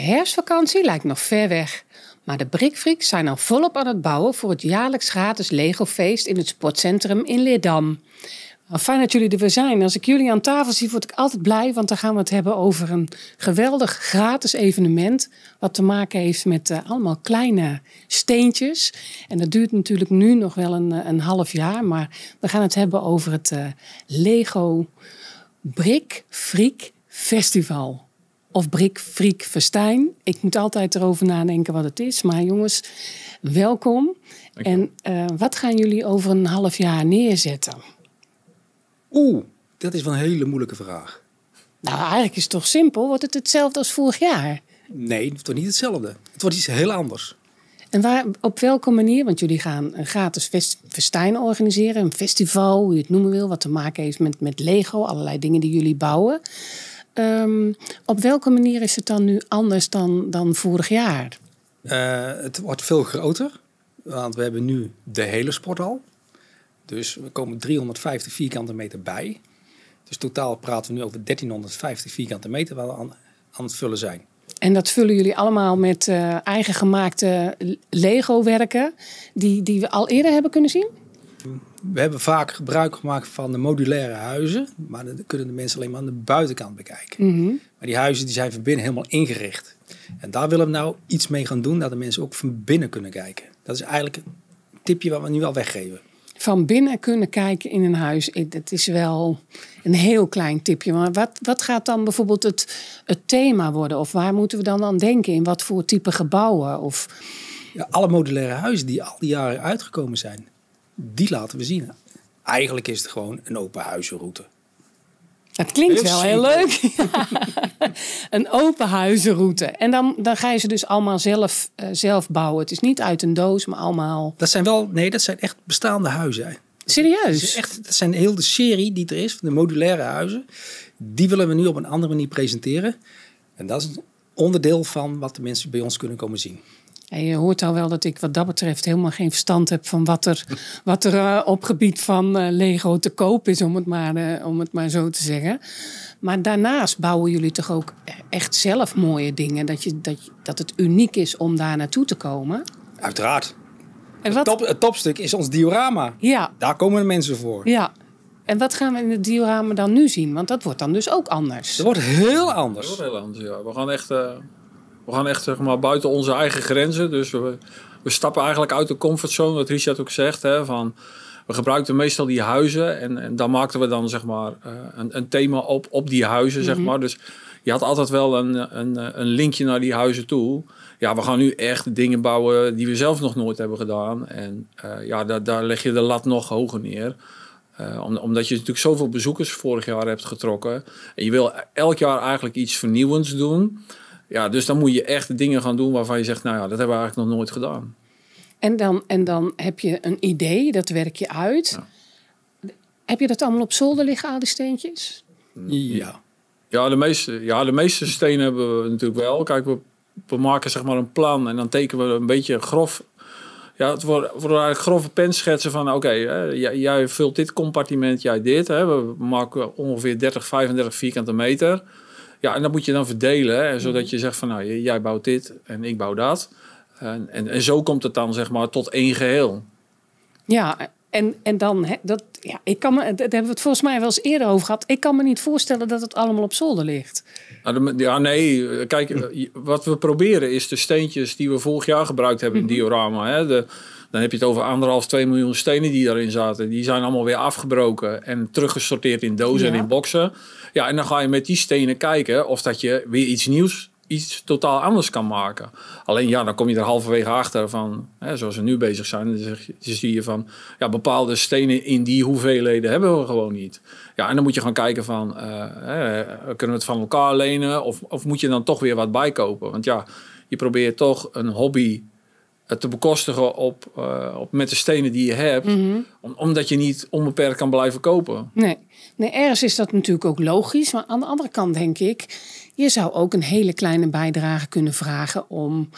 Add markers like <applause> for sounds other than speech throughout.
De herfstvakantie lijkt nog ver weg, maar de Brikfreaks zijn al volop aan het bouwen voor het jaarlijks gratis Lego-feest in het sportcentrum in Leerdam. Fijn dat jullie er weer zijn. Als ik jullie aan tafel zie, word ik altijd blij, want dan gaan we het hebben over een geweldig gratis evenement. Wat te maken heeft met eh, allemaal kleine steentjes. En dat duurt natuurlijk nu nog wel een, eh, een half jaar, maar we gaan het hebben over het eh, Lego Brick Freak Festival of Brik, Friek, Verstijn. Ik moet altijd erover nadenken wat het is. Maar jongens, welkom. En eh, wat gaan jullie over een half jaar neerzetten? Oeh, dat is wel een hele moeilijke vraag. Nou, eigenlijk is het toch simpel. Wordt het hetzelfde als vorig jaar? Nee, het wordt niet hetzelfde. Het wordt iets heel anders. En waar, op welke manier? Want jullie gaan een gratis festijn organiseren. Een festival, hoe je het noemen wil. Wat te maken heeft met, met Lego. Allerlei dingen die jullie bouwen. Ehm, op welke manier is het dan nu anders dan, dan vorig jaar? Eh, het wordt veel groter, want we hebben nu de hele sporthal. Dus we komen 350 vierkante meter bij. Dus totaal praten we nu over 1350 vierkante meter waar we aan, aan het vullen zijn. En dat vullen jullie allemaal met uh, eigen gemaakte Lego-werken die, die we al eerder hebben kunnen zien? We hebben vaak gebruik gemaakt van de modulaire huizen, maar dan kunnen de mensen alleen maar aan de buitenkant bekijken. Mhm. Maar die huizen die zijn van binnen helemaal ingericht. En daar willen we nou iets mee gaan doen, dat de mensen ook van binnen kunnen kijken. Dat is eigenlijk een tipje wat we nu al weggeven. Van binnen kunnen kijken in een huis, eh, dat is wel een heel klein tipje. Maar wat, wat gaat dan bijvoorbeeld het, het thema worden? Of waar moeten we dan aan denken? In wat voor type gebouwen? Of... Ja, alle modulaire huizen die al die jaren uitgekomen zijn die laten we zien. Eigenlijk is het gewoon een open huizenroute. Het klinkt wel heel leuk. <laughs> een open huizenroute. En dan, dan ga je ze dus allemaal zelf, eh, zelf bouwen. Het is niet uit een doos, maar allemaal. Dat zijn wel, nee, dat zijn echt bestaande huizen. Serieus? Dat, echt, dat zijn heel de serie die er is, van de modulaire huizen. Die willen we nu op een andere manier presenteren. En dat is onderdeel van wat de mensen bij ons kunnen komen zien je hoort al wel dat ik wat dat betreft helemaal geen verstand heb van wat er, wat er eh, op gebied van eh, Lego te koop is, om het, maar, eh, om het maar zo te zeggen. Maar daarnaast bouwen jullie toch ook echt zelf mooie dingen. Dat, je, dat, dat het uniek is om daar naartoe te komen. Uiteraard. En wat... het, topstuk is ons diorama. Ja. Daar komen de mensen voor. Ja, en wat gaan we in het diorama dan nu zien? Want dat wordt dan dus ook anders. Dat wordt heel anders. Dat wordt heel anders, ja. We gaan echt we gaan echt zeg maar, buiten onze eigen grenzen. Dus we, we stappen eigenlijk uit de comfortzone, wat Richard ook zegt. Hè, van, we gebruikten meestal die huizen en, en daar maakten we dan zeg maar, eh, een, een thema op, op die huizen. zeg mhm. maar. Dus je had altijd wel een, een, een linkje naar die huizen toe. Ja, we gaan nu echt dingen bouwen die we zelf nog nooit hebben gedaan. En eh, ja, daar, daar leg je de lat nog hoger neer. Eh, omdat je natuurlijk zoveel bezoekers vorig jaar hebt getrokken. En je wil elk jaar eigenlijk iets vernieuwends doen. Ja, dus dan moet je echt dingen gaan doen waarvan je zegt, nou ja, dat hebben we eigenlijk nog nooit gedaan. En dan, en dan heb je een idee, dat werk je uit. Heb je dat allemaal op zolder liggen, al die steentjes? Ja. Ja, de meeste, ja, de meeste stenen hebben we natuurlijk wel. Kijk, we, maken zeg maar een plan en dan tekenen we een beetje grof ja, het wordt eigenlijk grove penschetsen van... oké, jij, vult dit compartiment, jij dit. Hè. We maken ongeveer 30, 35 vierkante meter. Ja, en dat moet je dan verdelen, hè, zodat mhm. je zegt van nou, jij bouwt dit en ik bouw dat. En, en, en zo komt het dan zeg maar tot één geheel. Ja, en, en dan, hè, dat, ja, ik kan me, daar hebben we het volgens mij wel eens eerder over gehad. Ik kan me niet voorstellen dat het allemaal op zolder ligt. Nou, ja, nee. Kijk, eh, wat we proberen is de steentjes die we vorig jaar gebruikt hebben in mhm. diorama. Hè, dan heb je het over anderhalf, twee miljoen stenen die daarin zaten. Die zijn allemaal weer afgebroken en teruggesorteerd in dozen en in boksen. Ja, en dan ga je met die stenen kijken of dat je weer iets nieuws iets totaal anders kan maken. Alleen ja, dan kom je er halverwege achter van, hè, zoals we nu bezig zijn, dan zie je van, ja, bepaalde stenen in die hoeveelheden hebben we gewoon niet. Ja, en dan moet je gaan kijken van, eh, hè, kunnen we het van elkaar lenen of, of moet je dan toch weer wat bijkopen? Want ja, je probeert toch een hobby eh, te bekostigen op, eh, op, met de stenen die je hebt. Mhm. omdat je niet onbeperkt kan blijven kopen. Nee. nee, ergens is dat natuurlijk ook logisch. Maar aan de andere kant denk ik, je zou ook een hele kleine bijdrage kunnen vragen om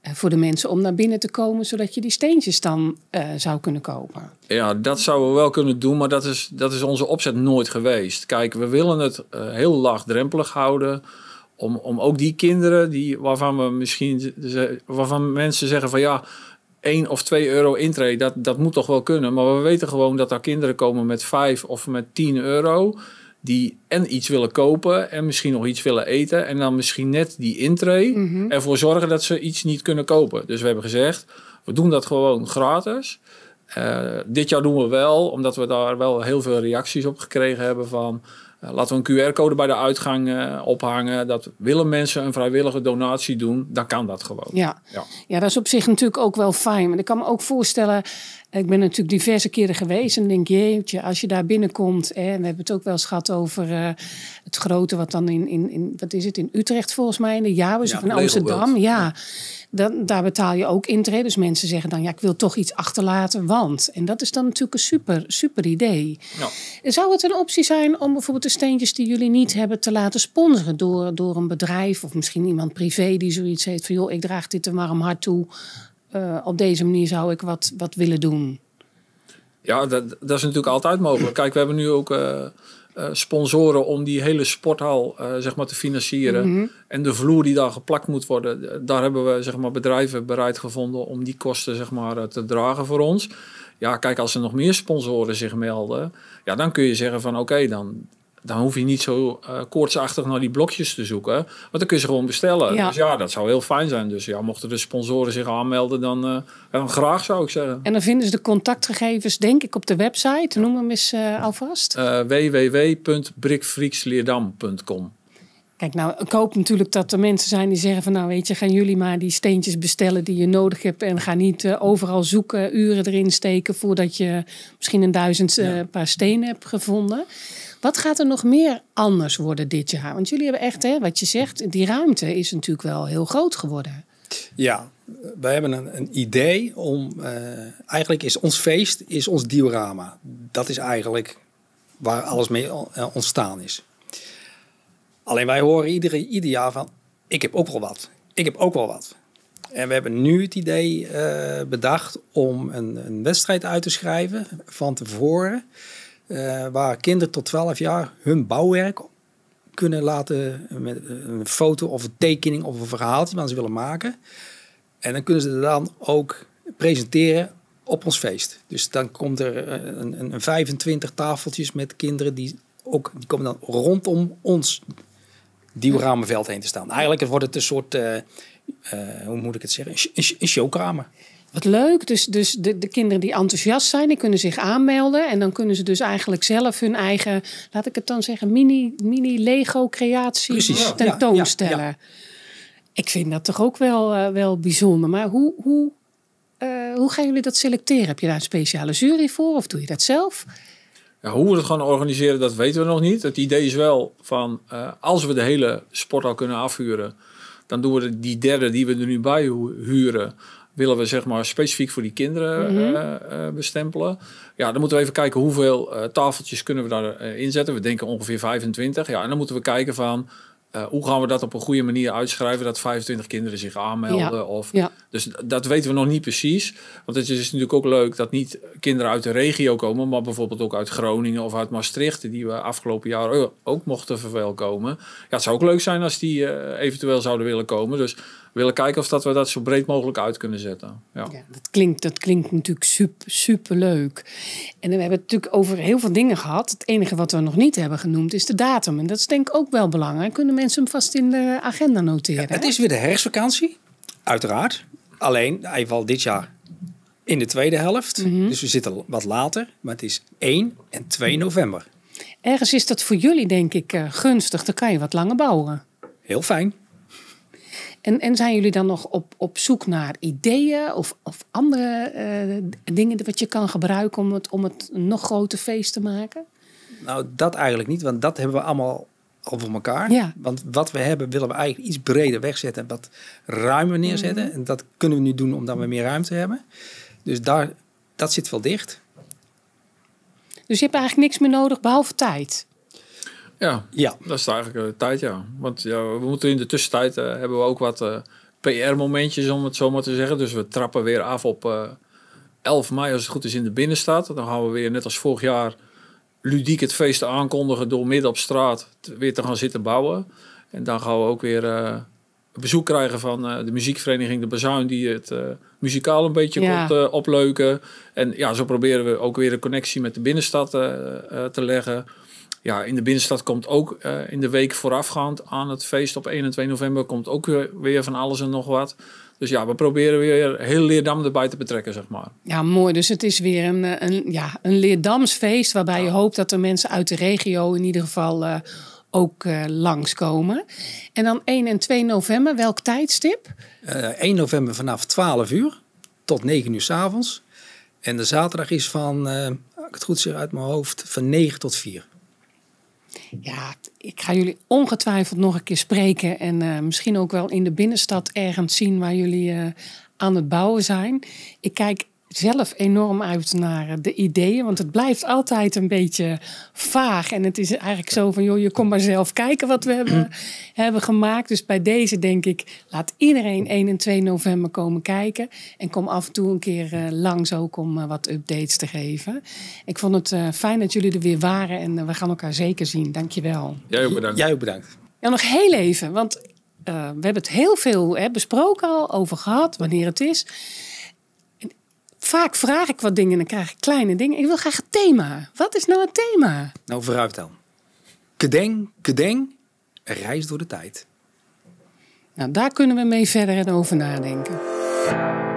eh, voor de mensen om naar binnen te komen, zodat je die steentjes dan zou kunnen kopen. Ja, dat zouden we wel kunnen doen, maar dat is, dat is onze opzet nooit geweest. Kijk, we willen het heel laagdrempelig houden om, om ook die kinderen die, waarvan we misschien waarvan mensen zeggen van ja, 1 of 2 euro intree, dat, dat moet toch wel kunnen. Maar we weten gewoon dat daar kinderen komen met 5 of met 10 euro. Die en iets willen kopen en misschien nog iets willen eten. En dan misschien net die intree mm ervoor zorgen dat ze iets niet kunnen kopen. Dus we hebben gezegd, we doen dat gewoon gratis. Eh, dit jaar doen we wel, omdat we daar wel heel veel reacties op gekregen hebben van... Uh, laten we een QR-code bij de uitgang eh, ophangen. Dat willen mensen een vrijwillige donatie doen, dan kan dat gewoon. Ja. Ja. dat is op zich natuurlijk ook wel fijn. Maar ik kan me ook voorstellen, ik ben natuurlijk diverse keren geweest en denk, je, als je daar binnenkomt. Hè, we hebben het ook wel eens gehad over eh, het grote, wat dan in, in, in, wat is het, in Utrecht volgens mij, in de Jawers of in Amsterdam. ja. Dan, daar betaal je ook intrede. Dus mensen zeggen dan, ja, ik wil toch iets achterlaten, want. En dat is dan natuurlijk een super, super idee. Ja. Zou het een optie zijn om bijvoorbeeld de steentjes die jullie niet hebben te laten sponsoren door, door een bedrijf of misschien iemand privé die zoiets heeft van, joh, ik draag dit er een om hart toe. Eh, op deze manier zou ik wat, wat willen doen. Ja, dat, dat, is natuurlijk altijd mogelijk. Kijk, we hebben nu ook eh, eh, sponsoren om die hele sporthal eh, zeg maar, te financieren. Mhm. En de vloer die daar geplakt moet worden, eh, daar hebben we zeg maar, bedrijven bereid gevonden om die kosten zeg maar, te dragen voor ons. Ja, kijk, als er nog meer sponsoren zich melden, ja, dan kun je zeggen van oké, dan dan hoef je niet zo uh, koortsachtig naar die blokjes te zoeken. Want dan kun je ze gewoon bestellen. Dus ja, dat zou heel fijn zijn. Dus ja, mochten de sponsoren zich aanmelden, dan, eh, dan graag zou ik zeggen. En dan vinden ze de contactgegevens, denk ik, op de website. Noem hem eens uh, alvast. www.brickfreaksleerdam.com Kijk, nou, ik hoop natuurlijk dat er mensen zijn die zeggen van nou weet je, gaan jullie maar die steentjes bestellen die je nodig hebt en ga niet eh, overal zoeken, uren erin steken voordat je misschien een duizend eh, paar stenen hebt gevonden. Wat gaat er nog meer anders worden dit jaar? Want jullie hebben echt, hè, wat je zegt, die ruimte is natuurlijk wel heel groot geworden. Ja, wij hebben een, een idee om, eh, eigenlijk is ons feest, is ons diorama. Dat is eigenlijk waar alles mee ontstaan is. Alleen wij horen iedere, ieder jaar van, ik heb ook wel wat. Ik heb ook wel wat. En we hebben nu het idee eh, bedacht om een, een, wedstrijd uit te schrijven van tevoren. Eh, waar kinderen tot 12 jaar hun bouwwerk kunnen laten met een foto of een tekening of een verhaaltje wat ze willen maken. En dan kunnen ze dat dan ook presenteren op ons feest. Dus dan komt er eh, een, een 25 tafeltjes met kinderen die ook die komen dan rondom ons ramenveld heen te staan. Eigenlijk wordt het een soort, eh, eh, hoe moet ik het zeggen, een, sh een showkamer. Wat leuk. Dus, dus de, de, kinderen die enthousiast zijn, die kunnen zich aanmelden. En dan kunnen ze dus eigenlijk zelf hun eigen, laat ik het dan zeggen, mini-Lego-creatie mini, tentoonstellen. Ja, Ik vind dat toch ook wel, eh, wel bijzonder. Maar hoe, hoe, hoe gaan jullie dat selecteren? Heb je daar een speciale jury voor of doe je dat zelf? Ja, hoe we het gaan organiseren, dat weten we nog niet. Het idee is wel van eh, als we de hele sport al kunnen afhuren, dan doen we die derde die we er nu bij huren, willen we zeg maar specifiek voor die kinderen mhm. eh, eh, bestempelen. Ja, dan moeten we even kijken hoeveel tafeltjes kunnen we daar inzetten. We denken ongeveer 25. Ja, en dan moeten we kijken van eh, hoe gaan we dat op een goede manier uitschrijven dat 25 kinderen zich aanmelden? Of, Dus dat weten we nog niet precies. Want het is natuurlijk ook leuk dat niet kinderen uit de regio komen, maar bijvoorbeeld ook uit Groningen of uit Maastricht, die we afgelopen jaar ook mochten verwelkomen. Ja, het zou ook leuk zijn als die eh, eventueel zouden willen komen. Dus we willen kijken of dat we dat zo breed mogelijk uit kunnen zetten. Ja, ja dat, klinkt, dat klinkt natuurlijk super, super leuk. En we hebben het natuurlijk over heel veel dingen gehad. Het enige wat we nog niet hebben genoemd is de datum. En dat is denk ik ook wel belangrijk. Kunnen mensen hem vast in de agenda noteren. het is weer de herfstvakantie, uiteraard. Alleen, hij valt dit jaar in de tweede helft. Mhm. Dus we zitten wat later. Maar het is 1 en 2 november. Ergens is dat voor jullie, denk ik, eh, gunstig. Dan kan je wat langer bouwen. Heel fijn. En, en zijn jullie dan nog op, op zoek naar ideeën of, of andere uh, dingen wat je kan gebruiken om het, om het een nog groter feest te maken? Nou, dat eigenlijk niet, want dat hebben we allemaal over elkaar. Want wat we hebben willen we eigenlijk iets breder wegzetten. Wat ruimer neerzetten. Mhm. En dat kunnen we nu doen omdat we meer ruimte hebben. Dus daar, dat zit wel dicht. Dus je hebt eigenlijk niks meer nodig behalve tijd. Ja, ja. dat is eigenlijk eh, tijd, ja. Want ja, we moeten in de tussentijd eh, hebben we ook wat eh, PR-momentjes, om het zo maar te zeggen. Dus we trappen weer af op uh, 11 mei, als het goed is, in de binnenstad. Dan gaan we weer, net als vorig jaar, ludiek het feest aankondigen door midden op straat weer te gaan zitten bouwen. En dan gaan we ook weer eh, bezoek krijgen van eh, de muziekvereniging De Bazuin, die het eh, muzikaal een beetje komt opleuken. En ja, zo proberen we ook weer een connectie met de binnenstad te leggen ja, in de binnenstad komt ook uh, in de week voorafgaand aan het feest op 1 en 2 november komt ook weer van alles en nog wat. Dus ja, we proberen weer heel Leerdam erbij te betrekken, zeg maar. Ja, mooi. Dus het is weer een, eh, een, ja, een Leerdamsfeest waarbij je hoopt dat er mensen uit de regio in ieder geval uh, ook uh, langskomen. En dan 1 en 2 november, welk tijdstip? 1 november vanaf 12 uur tot 9 uur s avonds. En de zaterdag is van, ik het goed zeg uit mijn hoofd, van 9 tot 4. Ja, ik ga jullie ongetwijfeld nog een keer spreken. En eh, misschien ook wel in de binnenstad ergens zien waar jullie eh, aan het bouwen zijn. Ik kijk zelf enorm uit naar de ideeën. Want het blijft altijd een beetje vaag. En het is eigenlijk zo van, joh, je komt maar zelf kijken wat we hebben, <clears throat> hebben gemaakt. Dus bij deze denk ik, laat iedereen 1 en 2 november komen kijken. En kom af en toe een keer eh, langs ook om eh, wat updates te geven. Ik vond het eh, fijn dat jullie er weer waren. En we gaan elkaar zeker zien. Dankjewel. Jij ook bedankt. Jij ook bedankt. Ja, nog heel even. Want we hebben het heel veel hè, besproken al, over gehad, wanneer het is vaak vraag ik wat dingen en dan krijg ik kleine dingen. Ik wil graag het thema. Wat is nou het thema? Nou, vooruit dan. Kedeng, kedeng, reis door de tijd. Nou, daar kunnen we mee verder en over nadenken.